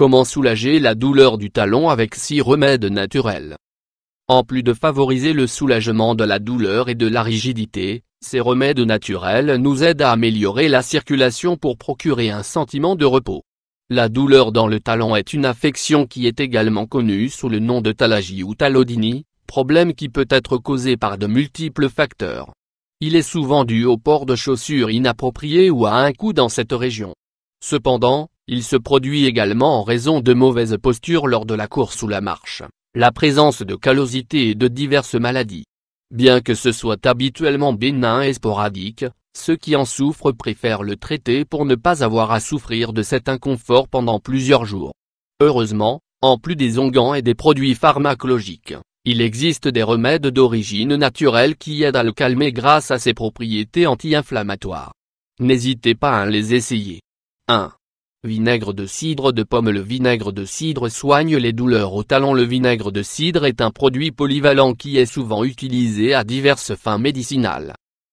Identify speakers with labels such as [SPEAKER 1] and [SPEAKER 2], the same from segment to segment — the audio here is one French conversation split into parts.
[SPEAKER 1] Comment soulager la douleur du talon avec 6 remèdes naturels En plus de favoriser le soulagement de la douleur et de la rigidité, ces remèdes naturels nous aident à améliorer la circulation pour procurer un sentiment de repos. La douleur dans le talon est une affection qui est également connue sous le nom de talagie ou talodynie, problème qui peut être causé par de multiples facteurs. Il est souvent dû au port de chaussures inappropriées ou à un coup dans cette région. Cependant, il se produit également en raison de mauvaises postures lors de la course ou la marche, la présence de callosités et de diverses maladies. Bien que ce soit habituellement bénin et sporadique, ceux qui en souffrent préfèrent le traiter pour ne pas avoir à souffrir de cet inconfort pendant plusieurs jours. Heureusement, en plus des onguents et des produits pharmacologiques, il existe des remèdes d'origine naturelle qui aident à le calmer grâce à ses propriétés anti-inflammatoires. N'hésitez pas à les essayer. 1. Vinaigre de cidre de pomme Le vinaigre de cidre soigne les douleurs au talon Le vinaigre de cidre est un produit polyvalent qui est souvent utilisé à diverses fins médicinales.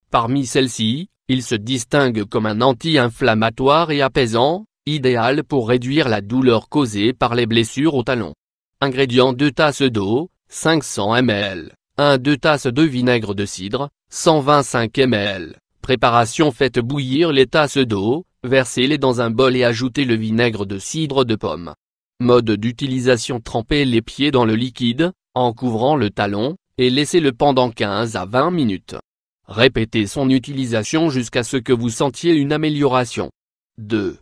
[SPEAKER 1] Parmi celles-ci, il se distingue comme un anti-inflammatoire et apaisant, idéal pour réduire la douleur causée par les blessures au talon. Ingrédients 2 tasses d'eau, 500 ml, 1 2 tasses de vinaigre de cidre, 125 ml. Préparation Faites bouillir les tasses d'eau, Versez-les dans un bol et ajoutez le vinaigre de cidre de pomme. Mode d'utilisation Trempez les pieds dans le liquide, en couvrant le talon, et laissez-le pendant 15 à 20 minutes. Répétez son utilisation jusqu'à ce que vous sentiez une amélioration. 2.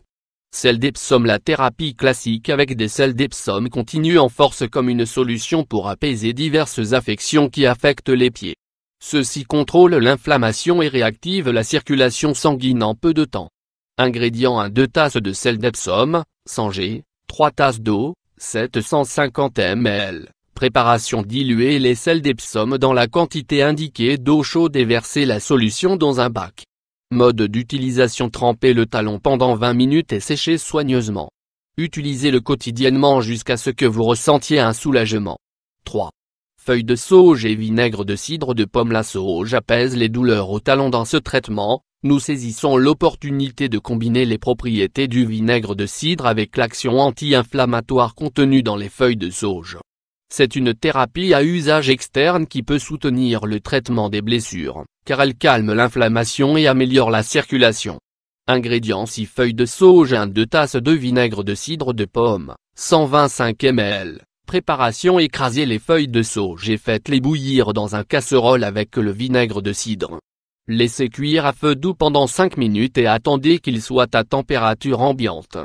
[SPEAKER 1] Sel d'Epsom La thérapie classique avec des sels d'Epsom continue en force comme une solution pour apaiser diverses affections qui affectent les pieds. Ceci contrôle l'inflammation et réactive la circulation sanguine en peu de temps. Ingrédients 1 2 tasses de sel d'Epsom, 100 g, 3 tasses d'eau, 750 ml. Préparation Diluez les sels d'Epsom dans la quantité indiquée d'eau chaude et verser la solution dans un bac. Mode d'utilisation Tremper le talon pendant 20 minutes et sécher soigneusement. Utilisez-le quotidiennement jusqu'à ce que vous ressentiez un soulagement. 3. Feuilles de sauge et vinaigre de cidre de pomme La sauge apaise les douleurs au talon dans ce traitement, nous saisissons l'opportunité de combiner les propriétés du vinaigre de cidre avec l'action anti-inflammatoire contenue dans les feuilles de sauge. C'est une thérapie à usage externe qui peut soutenir le traitement des blessures, car elle calme l'inflammation et améliore la circulation. Ingrédients 6 feuilles de sauge 1 2 tasses de vinaigre de cidre de pomme, 125 ml. Préparation Écrasez les feuilles de sauge et faites-les bouillir dans un casserole avec le vinaigre de cidre. Laissez cuire à feu doux pendant 5 minutes et attendez qu'il soit à température ambiante.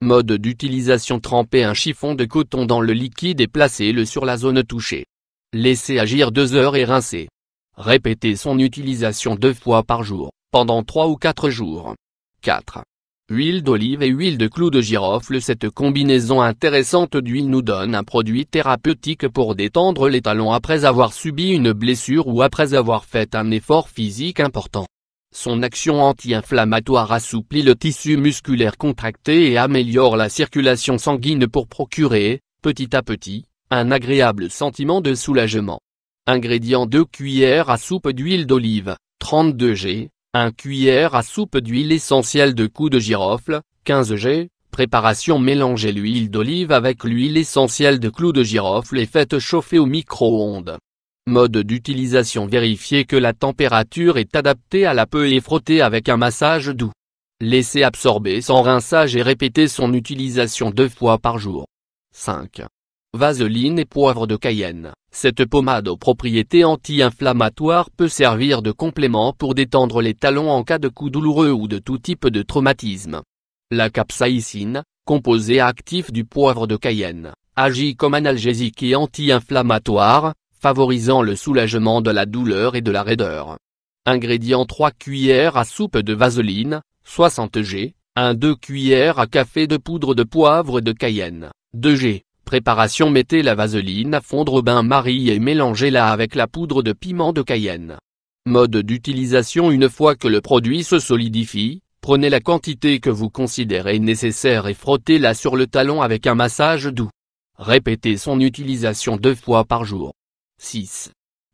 [SPEAKER 1] Mode d'utilisation Trempez un chiffon de coton dans le liquide et placez-le sur la zone touchée. Laissez agir 2 heures et rincez. Répétez son utilisation deux fois par jour, pendant 3 ou 4 jours. 4. Huile d'olive et huile de clou de girofle Cette combinaison intéressante d'huile nous donne un produit thérapeutique pour détendre les talons après avoir subi une blessure ou après avoir fait un effort physique important. Son action anti-inflammatoire assouplit le tissu musculaire contracté et améliore la circulation sanguine pour procurer, petit à petit, un agréable sentiment de soulagement. Ingrédients 2 cuillères à soupe d'huile d'olive, 32 g, 1 cuillère à soupe d'huile essentielle de cou de girofle, 15 g, préparation Mélangez l'huile d'olive avec l'huile essentielle de clou de girofle et faites chauffer au micro-ondes. Mode d'utilisation Vérifiez que la température est adaptée à la peau et frottez avec un massage doux. Laissez absorber sans rinçage et répétez son utilisation deux fois par jour. 5. Vaseline et poivre de Cayenne. Cette pommade aux propriétés anti-inflammatoires peut servir de complément pour détendre les talons en cas de coup douloureux ou de tout type de traumatisme. La capsaïcine, composé actif du poivre de Cayenne, agit comme analgésique et anti-inflammatoire, favorisant le soulagement de la douleur et de la raideur. Ingrédients 3 cuillères à soupe de vaseline, 60 g, 1 2 cuillères à café de poudre de poivre de Cayenne, 2 g, Préparation Mettez la vaseline à fondre au bain-marie et mélangez-la avec la poudre de piment de Cayenne. Mode d'utilisation Une fois que le produit se solidifie, prenez la quantité que vous considérez nécessaire et frottez-la sur le talon avec un massage doux. Répétez son utilisation deux fois par jour. 6.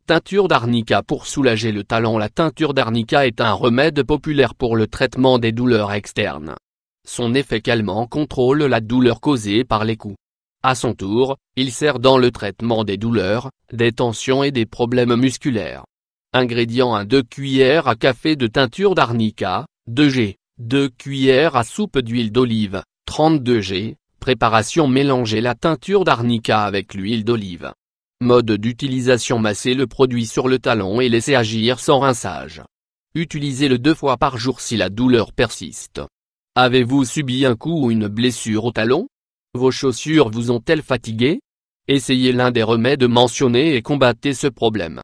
[SPEAKER 1] Teinture d'arnica Pour soulager le talon La teinture d'arnica est un remède populaire pour le traitement des douleurs externes. Son effet calmant contrôle la douleur causée par les coups. À son tour, il sert dans le traitement des douleurs, des tensions et des problèmes musculaires. Ingrédients 1 2 cuillères à café de teinture d'arnica, 2 g, 2 cuillères à soupe d'huile d'olive, 32 g. Préparation Mélangez la teinture d'arnica avec l'huile d'olive. Mode d'utilisation Masser le produit sur le talon et laisser agir sans rinçage. Utilisez-le deux fois par jour si la douleur persiste. Avez-vous subi un coup ou une blessure au talon vos chaussures vous ont-elles fatigué Essayez l'un des remèdes mentionnés et combattez ce problème.